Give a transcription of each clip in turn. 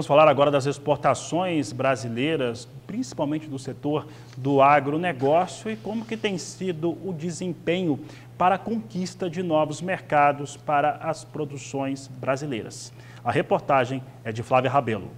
Vamos falar agora das exportações brasileiras, principalmente do setor do agronegócio e como que tem sido o desempenho para a conquista de novos mercados para as produções brasileiras. A reportagem é de Flávia Rabelo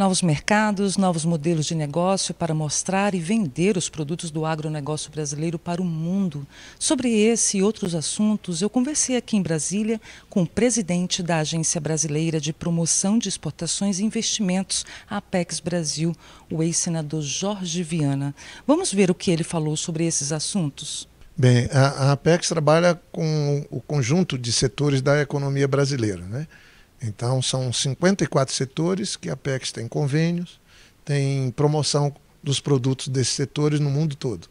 novos mercados, novos modelos de negócio para mostrar e vender os produtos do agronegócio brasileiro para o mundo. Sobre esse e outros assuntos, eu conversei aqui em Brasília com o presidente da Agência Brasileira de Promoção de Exportações e Investimentos, Apex Brasil, o ex-senador Jorge Viana. Vamos ver o que ele falou sobre esses assuntos? Bem, a, a Apex trabalha com o conjunto de setores da economia brasileira, né? Então, são 54 setores que a PEX tem convênios, tem promoção dos produtos desses setores no mundo todo.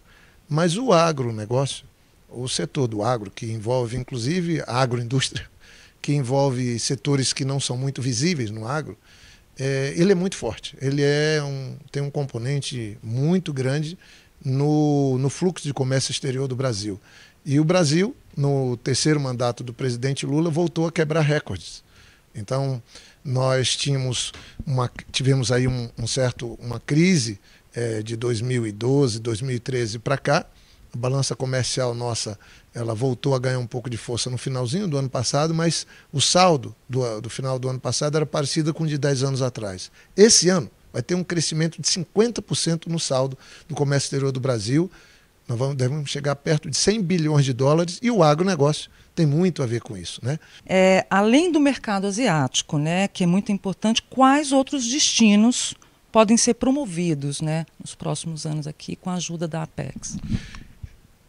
Mas o agronegócio, o setor do agro, que envolve inclusive a agroindústria, que envolve setores que não são muito visíveis no agro, é, ele é muito forte. Ele é um, tem um componente muito grande no, no fluxo de comércio exterior do Brasil. E o Brasil, no terceiro mandato do presidente Lula, voltou a quebrar recordes. Então, nós tínhamos uma, tivemos aí um, um certo, uma crise é, de 2012, 2013 para cá. A balança comercial nossa, ela voltou a ganhar um pouco de força no finalzinho do ano passado, mas o saldo do, do final do ano passado era parecido com o de 10 anos atrás. Esse ano vai ter um crescimento de 50% no saldo do comércio exterior do Brasil. Nós vamos, devemos chegar perto de 100 bilhões de dólares e o agronegócio tem muito a ver com isso. Né? É, além do mercado asiático, né, que é muito importante, quais outros destinos podem ser promovidos né, nos próximos anos aqui com a ajuda da Apex?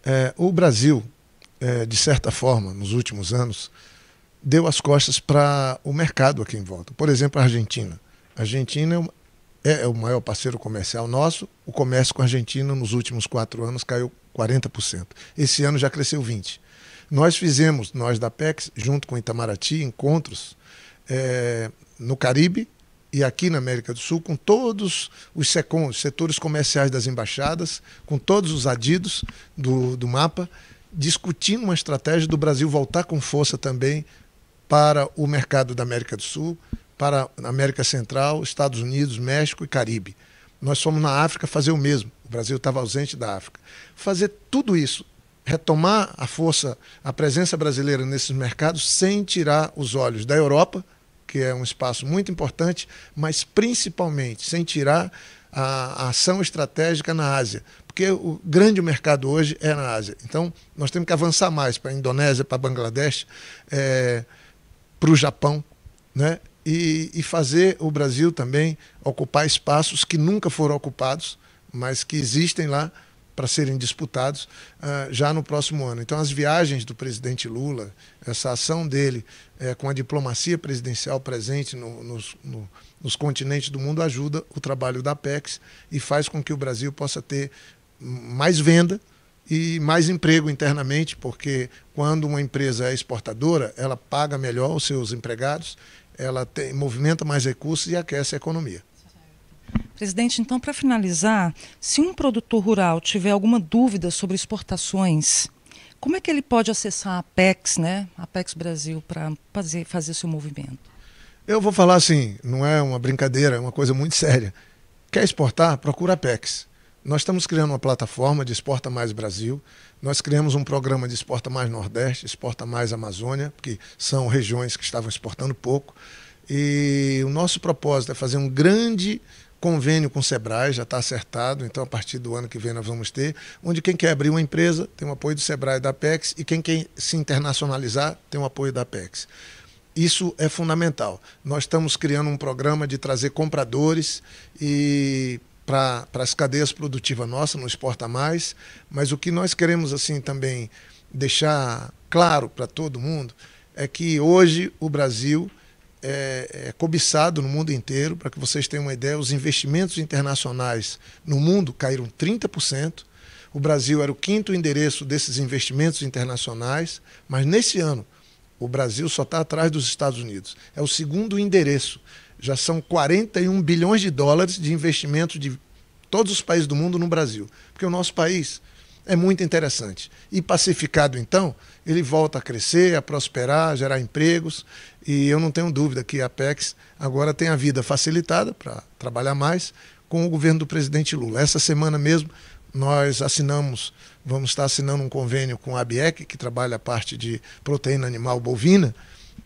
É, o Brasil, é, de certa forma, nos últimos anos, deu as costas para o mercado aqui em volta. Por exemplo, a Argentina. A Argentina é, é, é o maior parceiro comercial nosso. O comércio com a Argentina nos últimos quatro anos caiu 40%. Esse ano já cresceu 20%. Nós fizemos, nós da PEX, junto com Itamaraty, encontros é, no Caribe e aqui na América do Sul, com todos os SECOMs, setores comerciais das embaixadas, com todos os adidos do, do mapa, discutindo uma estratégia do Brasil voltar com força também para o mercado da América do Sul, para a América Central, Estados Unidos, México e Caribe. Nós fomos na África fazer o mesmo. O Brasil estava ausente da África. Fazer tudo isso retomar a força, a presença brasileira nesses mercados sem tirar os olhos da Europa, que é um espaço muito importante, mas principalmente sem tirar a, a ação estratégica na Ásia, porque o grande mercado hoje é na Ásia. Então, nós temos que avançar mais para a Indonésia, para Bangladesh, é, para o Japão, né? E, e fazer o Brasil também ocupar espaços que nunca foram ocupados, mas que existem lá para serem disputados uh, já no próximo ano. Então, as viagens do presidente Lula, essa ação dele é, com a diplomacia presidencial presente no, nos, no, nos continentes do mundo ajuda o trabalho da Apex e faz com que o Brasil possa ter mais venda e mais emprego internamente, porque quando uma empresa é exportadora, ela paga melhor os seus empregados, ela tem, movimenta mais recursos e aquece a economia. Presidente, então, para finalizar, se um produtor rural tiver alguma dúvida sobre exportações, como é que ele pode acessar a Apex, né? Apex Brasil, para fazer, fazer seu movimento? Eu vou falar assim, não é uma brincadeira, é uma coisa muito séria. Quer exportar? Procura a Apex. Nós estamos criando uma plataforma de Exporta Mais Brasil, nós criamos um programa de Exporta Mais Nordeste, Exporta Mais Amazônia, porque são regiões que estavam exportando pouco. E o nosso propósito é fazer um grande convênio com o Sebrae já está acertado, então a partir do ano que vem nós vamos ter, onde quem quer abrir uma empresa tem o um apoio do Sebrae e da Apex e quem quer se internacionalizar tem o um apoio da Apex. Isso é fundamental. Nós estamos criando um programa de trazer compradores e para as cadeias produtivas nossas, não exporta mais, mas o que nós queremos assim também deixar claro para todo mundo é que hoje o Brasil é, é, cobiçado no mundo inteiro. Para que vocês tenham uma ideia, os investimentos internacionais no mundo caíram 30%. O Brasil era o quinto endereço desses investimentos internacionais, mas nesse ano o Brasil só está atrás dos Estados Unidos. É o segundo endereço. Já são 41 bilhões de dólares de investimento de todos os países do mundo no Brasil. Porque o nosso país é muito interessante. E pacificado, então, ele volta a crescer, a prosperar, a gerar empregos. E eu não tenho dúvida que a Apex agora tem a vida facilitada para trabalhar mais com o governo do presidente Lula. Essa semana mesmo, nós assinamos, vamos estar assinando um convênio com a ABEC, que trabalha a parte de proteína animal bovina,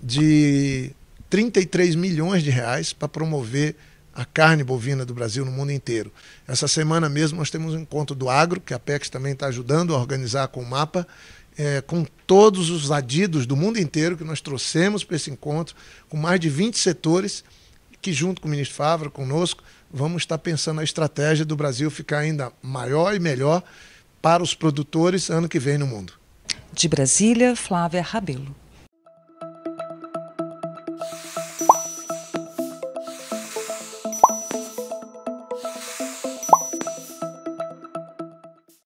de 33 milhões de reais para promover a carne bovina do Brasil no mundo inteiro. Essa semana mesmo nós temos um encontro do agro, que a PEX também está ajudando a organizar com o mapa, é, com todos os adidos do mundo inteiro que nós trouxemos para esse encontro, com mais de 20 setores, que junto com o ministro Favre, conosco, vamos estar pensando a estratégia do Brasil ficar ainda maior e melhor para os produtores ano que vem no mundo. De Brasília, Flávia Rabelo.